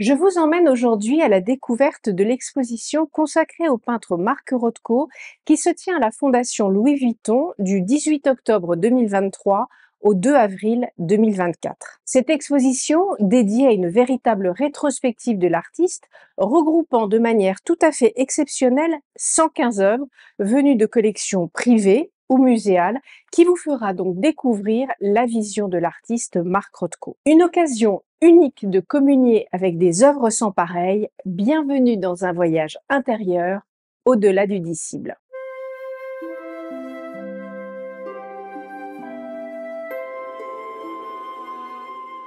Je vous emmène aujourd'hui à la découverte de l'exposition consacrée au peintre Marc Rothko qui se tient à la Fondation Louis Vuitton du 18 octobre 2023 au 2 avril 2024. Cette exposition, dédiée à une véritable rétrospective de l'artiste, regroupant de manière tout à fait exceptionnelle 115 œuvres venues de collections privées, ou qui vous fera donc découvrir la vision de l'artiste Marc Rothko. Une occasion unique de communier avec des œuvres sans pareil, Bienvenue dans un voyage intérieur au-delà du disciple.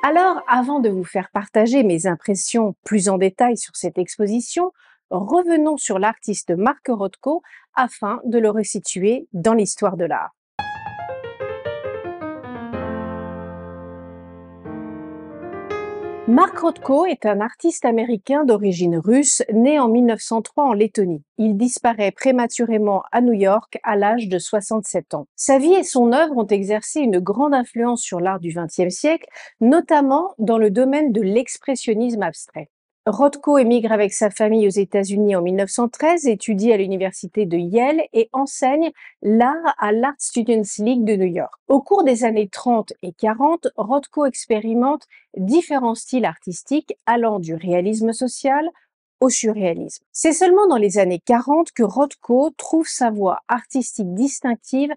Alors, avant de vous faire partager mes impressions plus en détail sur cette exposition, revenons sur l'artiste Marc Rothko afin de le resituer dans l'histoire de l'art. Mark Rothko est un artiste américain d'origine russe, né en 1903 en Lettonie. Il disparaît prématurément à New York à l'âge de 67 ans. Sa vie et son œuvre ont exercé une grande influence sur l'art du XXe siècle, notamment dans le domaine de l'expressionnisme abstrait. Rothko émigre avec sa famille aux États-Unis en 1913, étudie à l'université de Yale et enseigne l'art à l'Art Students League de New York. Au cours des années 30 et 40, Rothko expérimente différents styles artistiques allant du réalisme social au surréalisme. C'est seulement dans les années 40 que Rothko trouve sa voie artistique distinctive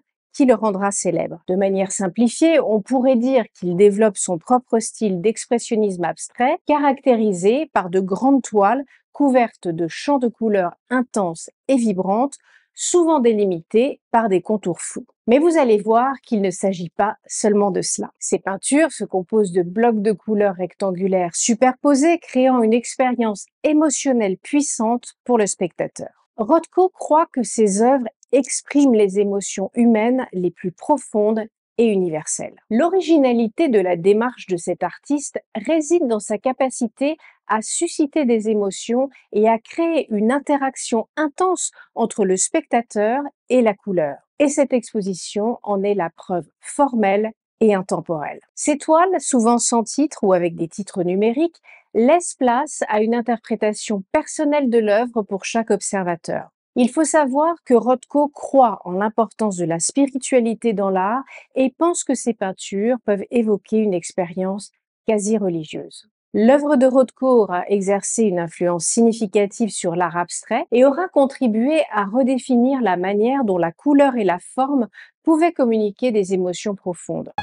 le rendra célèbre. De manière simplifiée, on pourrait dire qu'il développe son propre style d'expressionnisme abstrait, caractérisé par de grandes toiles couvertes de champs de couleurs intenses et vibrantes, souvent délimitées par des contours flous. Mais vous allez voir qu'il ne s'agit pas seulement de cela. Ses peintures se composent de blocs de couleurs rectangulaires superposés, créant une expérience émotionnelle puissante pour le spectateur. Rothko croit que ses œuvres exprime les émotions humaines les plus profondes et universelles. L'originalité de la démarche de cet artiste réside dans sa capacité à susciter des émotions et à créer une interaction intense entre le spectateur et la couleur. Et cette exposition en est la preuve formelle et intemporelle. Ces toiles, souvent sans titre ou avec des titres numériques, laissent place à une interprétation personnelle de l'œuvre pour chaque observateur. Il faut savoir que Rothko croit en l'importance de la spiritualité dans l'art et pense que ses peintures peuvent évoquer une expérience quasi religieuse. L'œuvre de Rothko aura exercé une influence significative sur l'art abstrait et aura contribué à redéfinir la manière dont la couleur et la forme pouvaient communiquer des émotions profondes.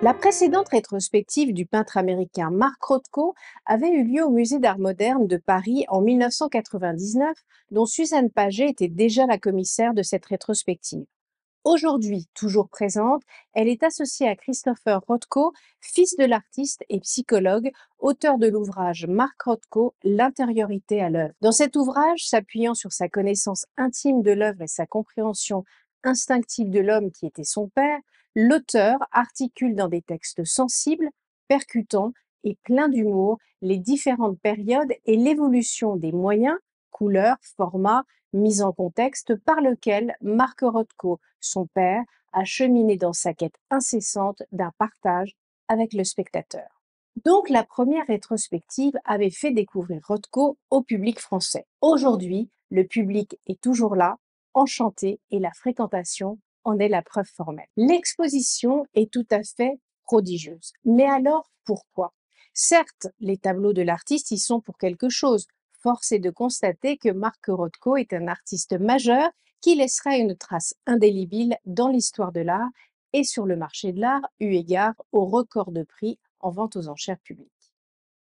La précédente rétrospective du peintre américain Mark Rothko avait eu lieu au Musée d'art moderne de Paris en 1999, dont Suzanne Paget était déjà la commissaire de cette rétrospective. Aujourd'hui, toujours présente, elle est associée à Christopher Rothko, fils de l'artiste et psychologue, auteur de l'ouvrage Mark Rothko, L'intériorité à l'œuvre. Dans cet ouvrage, s'appuyant sur sa connaissance intime de l'œuvre et sa compréhension instinctive de l'homme qui était son père, l'auteur articule dans des textes sensibles, percutants et pleins d'humour les différentes périodes et l'évolution des moyens, couleurs, formats, mises en contexte par lequel Marc Rothko, son père, a cheminé dans sa quête incessante d'un partage avec le spectateur. Donc la première rétrospective avait fait découvrir Rothko au public français. Aujourd'hui, le public est toujours là, enchanté, et la fréquentation est la preuve formelle. L'exposition est tout à fait prodigieuse. Mais alors, pourquoi Certes, les tableaux de l'artiste y sont pour quelque chose. Force est de constater que Marc Rothko est un artiste majeur qui laissera une trace indélébile dans l'histoire de l'art et sur le marché de l'art, eu égard au record de prix en vente aux enchères publiques.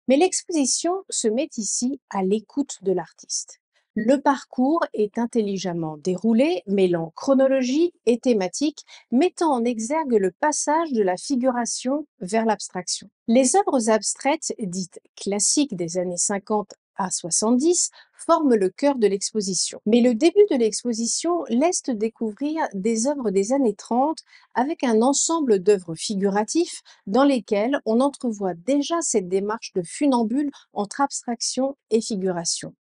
Mais l'exposition se met ici à l'écoute de l'artiste. Le parcours est intelligemment déroulé, mêlant chronologie et thématique, mettant en exergue le passage de la figuration vers l'abstraction. Les œuvres abstraites, dites classiques des années 50 à 70 forment le cœur de l'exposition. Mais le début de l'exposition laisse découvrir des œuvres des années 30 avec un ensemble d'œuvres figuratives dans lesquelles on entrevoit déjà cette démarche de funambule entre abstraction et figuration.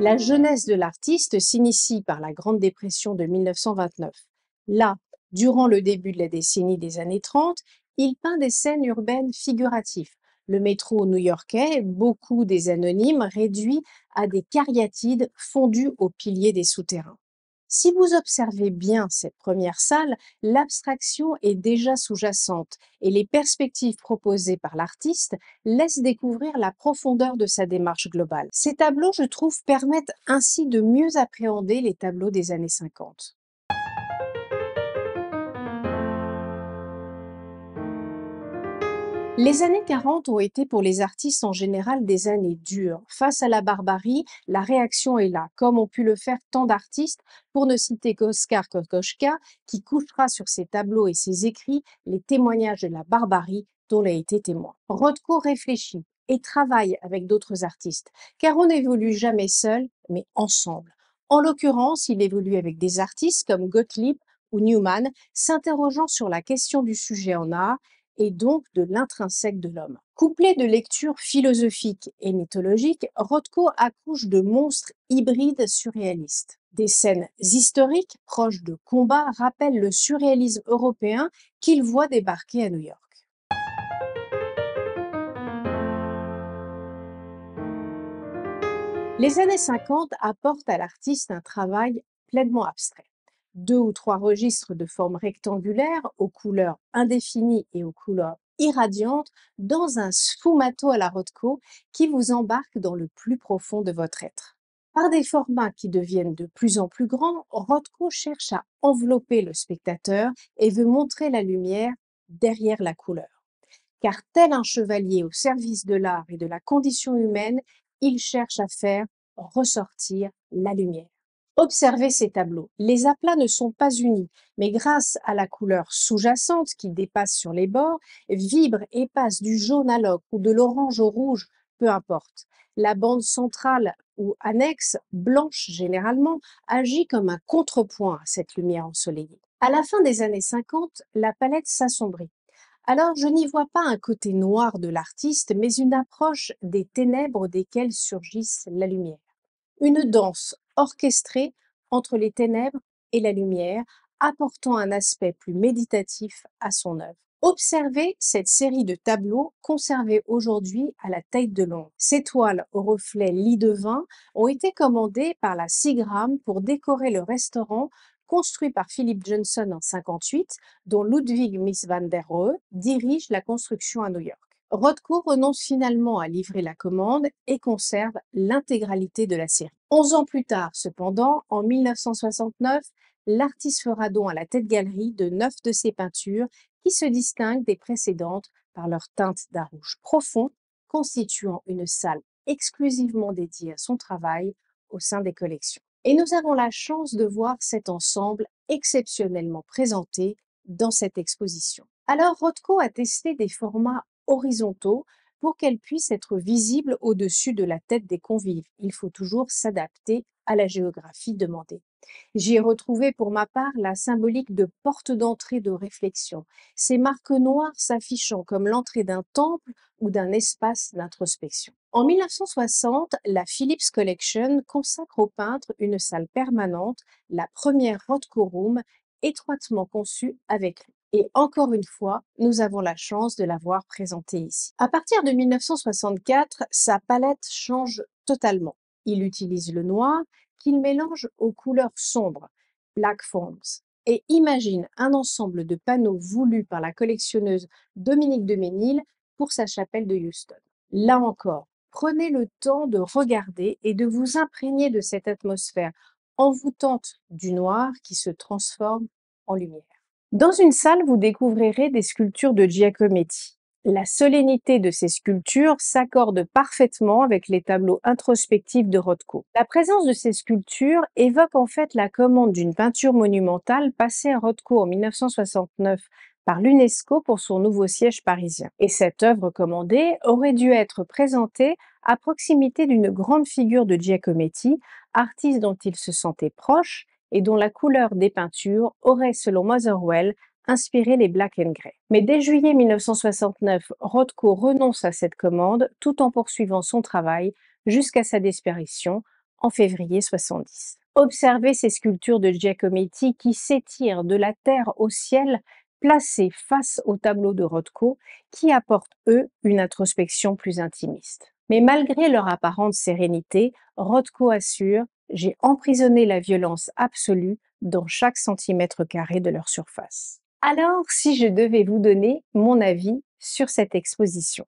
La jeunesse de l'artiste s'initie par la Grande Dépression de 1929. Là, durant le début de la décennie des années 30, il peint des scènes urbaines figuratives. Le métro new-yorkais, beaucoup des anonymes, réduits à des cariatides fondus aux piliers des souterrains. Si vous observez bien cette première salle, l'abstraction est déjà sous-jacente et les perspectives proposées par l'artiste laissent découvrir la profondeur de sa démarche globale. Ces tableaux, je trouve, permettent ainsi de mieux appréhender les tableaux des années 50. Les années 40 ont été pour les artistes en général des années dures. Face à la barbarie, la réaction est là, comme ont pu le faire tant d'artistes, pour ne citer qu'Oscar Kokoschka, qui couchera sur ses tableaux et ses écrits les témoignages de la barbarie dont il a été témoin. Rodko réfléchit et travaille avec d'autres artistes, car on n'évolue jamais seul, mais ensemble. En l'occurrence, il évolue avec des artistes comme Gottlieb ou Newman, s'interrogeant sur la question du sujet en art et donc de l'intrinsèque de l'homme. Couplé de lectures philosophiques et mythologiques, Rothko accouche de monstres hybrides surréalistes. Des scènes historiques proches de combats rappellent le surréalisme européen qu'il voit débarquer à New York. Les années 50 apportent à l'artiste un travail pleinement abstrait deux ou trois registres de forme rectangulaire aux couleurs indéfinies et aux couleurs irradiantes dans un sfumato à la Rothko qui vous embarque dans le plus profond de votre être. Par des formats qui deviennent de plus en plus grands, Rothko cherche à envelopper le spectateur et veut montrer la lumière derrière la couleur. Car tel un chevalier au service de l'art et de la condition humaine, il cherche à faire ressortir la lumière. Observez ces tableaux. Les aplats ne sont pas unis, mais grâce à la couleur sous-jacente qui dépasse sur les bords, vibre et passe du jaune à l'ocre ou de l'orange au rouge, peu importe. La bande centrale ou annexe, blanche généralement, agit comme un contrepoint à cette lumière ensoleillée. À la fin des années 50, la palette s'assombrit. Alors je n'y vois pas un côté noir de l'artiste, mais une approche des ténèbres desquelles surgissent la lumière une danse orchestrée entre les ténèbres et la lumière, apportant un aspect plus méditatif à son œuvre. Observez cette série de tableaux conservés aujourd'hui à la tête de Londres. Ces toiles au reflet lit de vin ont été commandées par la SIGRAM pour décorer le restaurant construit par Philip Johnson en 1958, dont Ludwig Mies van der Rohe dirige la construction à New York. Rodko renonce finalement à livrer la commande et conserve l'intégralité de la série. Onze ans plus tard, cependant, en 1969, l'artiste fera don à la tête-galerie de neuf de ses peintures qui se distinguent des précédentes par leur teinte d'un rouge profond, constituant une salle exclusivement dédiée à son travail au sein des collections. Et nous avons la chance de voir cet ensemble exceptionnellement présenté dans cette exposition. Alors Rothko a testé des formats horizontaux pour qu'elles puissent être visibles au-dessus de la tête des convives. Il faut toujours s'adapter à la géographie demandée. J'y ai retrouvé pour ma part la symbolique de porte d'entrée de réflexion, ces marques noires s'affichant comme l'entrée d'un temple ou d'un espace d'introspection. En 1960, la Phillips Collection consacre au peintre une salle permanente, la première Rothko Room, étroitement conçue avec lui et encore une fois, nous avons la chance de l'avoir présenté ici. À partir de 1964, sa palette change totalement. Il utilise le noir qu'il mélange aux couleurs sombres, black forms, et imagine un ensemble de panneaux voulus par la collectionneuse Dominique de Ménil pour sa chapelle de Houston. Là encore, prenez le temps de regarder et de vous imprégner de cette atmosphère envoûtante du noir qui se transforme en lumière. Dans une salle, vous découvrirez des sculptures de Giacometti. La solennité de ces sculptures s'accorde parfaitement avec les tableaux introspectifs de Rothko. La présence de ces sculptures évoque en fait la commande d'une peinture monumentale passée à Rothko en 1969 par l'UNESCO pour son nouveau siège parisien. Et cette œuvre commandée aurait dû être présentée à proximité d'une grande figure de Giacometti, artiste dont il se sentait proche et dont la couleur des peintures aurait, selon Motherwell, inspiré les Black and Grey. Mais dès juillet 1969, Rothko renonce à cette commande tout en poursuivant son travail jusqu'à sa disparition en février 70. Observez ces sculptures de Giacometti qui s'étirent de la terre au ciel placées face au tableau de Rothko qui apportent, eux, une introspection plus intimiste. Mais malgré leur apparente sérénité, Rothko assure j'ai emprisonné la violence absolue dans chaque centimètre carré de leur surface. Alors, si je devais vous donner mon avis sur cette exposition.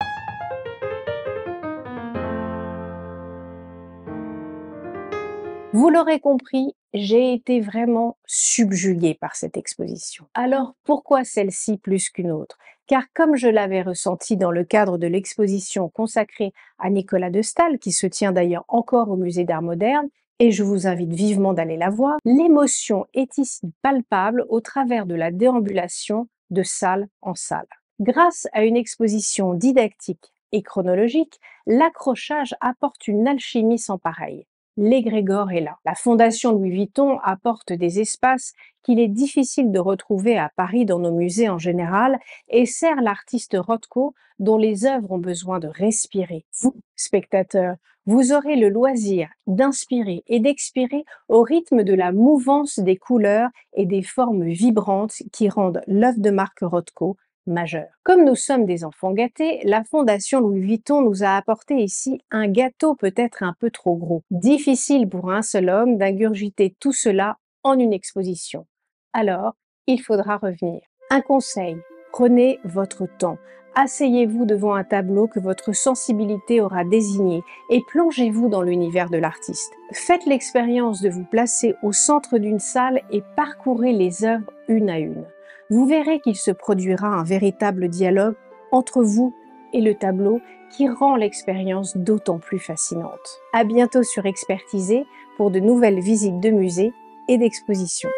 Vous l'aurez compris, j'ai été vraiment subjuguée par cette exposition. Alors pourquoi celle-ci plus qu'une autre Car comme je l'avais ressenti dans le cadre de l'exposition consacrée à Nicolas de Stahl, qui se tient d'ailleurs encore au musée d'art moderne, et je vous invite vivement d'aller la voir, l'émotion est ici palpable au travers de la déambulation de salle en salle. Grâce à une exposition didactique et chronologique, l'accrochage apporte une alchimie sans pareille l'égrégore est là. La Fondation Louis Vuitton apporte des espaces qu'il est difficile de retrouver à Paris dans nos musées en général et sert l'artiste Rothko dont les œuvres ont besoin de respirer. Vous, spectateurs, vous aurez le loisir d'inspirer et d'expirer au rythme de la mouvance des couleurs et des formes vibrantes qui rendent l'œuvre de Marc Rothko comme nous sommes des enfants gâtés, la Fondation Louis Vuitton nous a apporté ici un gâteau peut-être un peu trop gros. Difficile pour un seul homme d'ingurgiter tout cela en une exposition. Alors, il faudra revenir. Un conseil, prenez votre temps. Asseyez-vous devant un tableau que votre sensibilité aura désigné et plongez-vous dans l'univers de l'artiste. Faites l'expérience de vous placer au centre d'une salle et parcourez les œuvres une à une vous verrez qu'il se produira un véritable dialogue entre vous et le tableau qui rend l'expérience d'autant plus fascinante. À bientôt sur Expertisé pour de nouvelles visites de musées et d'expositions.